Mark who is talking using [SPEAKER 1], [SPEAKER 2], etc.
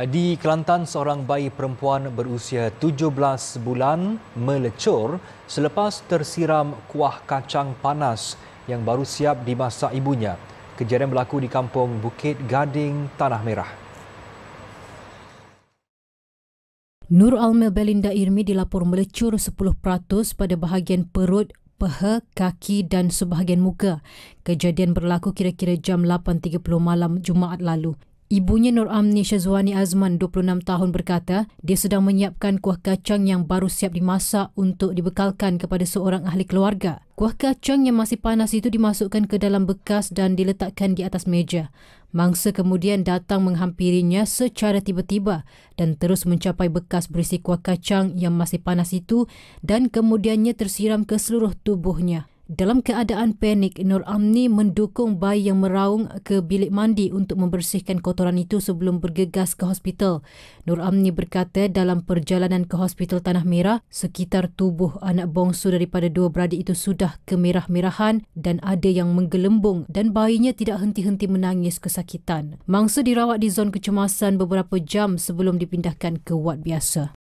[SPEAKER 1] Eh, di Kelantan, seorang bayi perempuan berusia 17 bulan melecur selepas tersiram kuah kacang panas yang baru siap dimasak ibunya. Kejadian berlaku di kampung Bukit Gading, Tanah Merah.
[SPEAKER 2] Nur Almel Belinda Irmi dilaporkan melecur 10% pada bahagian perut peha, kaki dan sebahagian muka. Kejadian berlaku kira-kira jam 8.30 malam Jumaat lalu. Ibunya Nur Amni Syazwani Azman, 26 tahun berkata, dia sedang menyiapkan kuah kacang yang baru siap dimasak untuk dibekalkan kepada seorang ahli keluarga. Kuah kacang yang masih panas itu dimasukkan ke dalam bekas dan diletakkan di atas meja. Mangsa kemudian datang menghampirinya secara tiba-tiba dan terus mencapai bekas berisi kuah kacang yang masih panas itu dan kemudiannya tersiram ke seluruh tubuhnya. Dalam keadaan panik, Nur Amni mendukung bayi yang meraung ke bilik mandi untuk membersihkan kotoran itu sebelum bergegas ke hospital. Nur Amni berkata dalam perjalanan ke hospital Tanah Merah, sekitar tubuh anak bongsu daripada dua beradik itu sudah kemerah-merahan dan ada yang menggelembung dan bayinya tidak henti-henti menangis kesakitan. Mangsa dirawat di zon kecemasan beberapa jam sebelum dipindahkan ke wad biasa.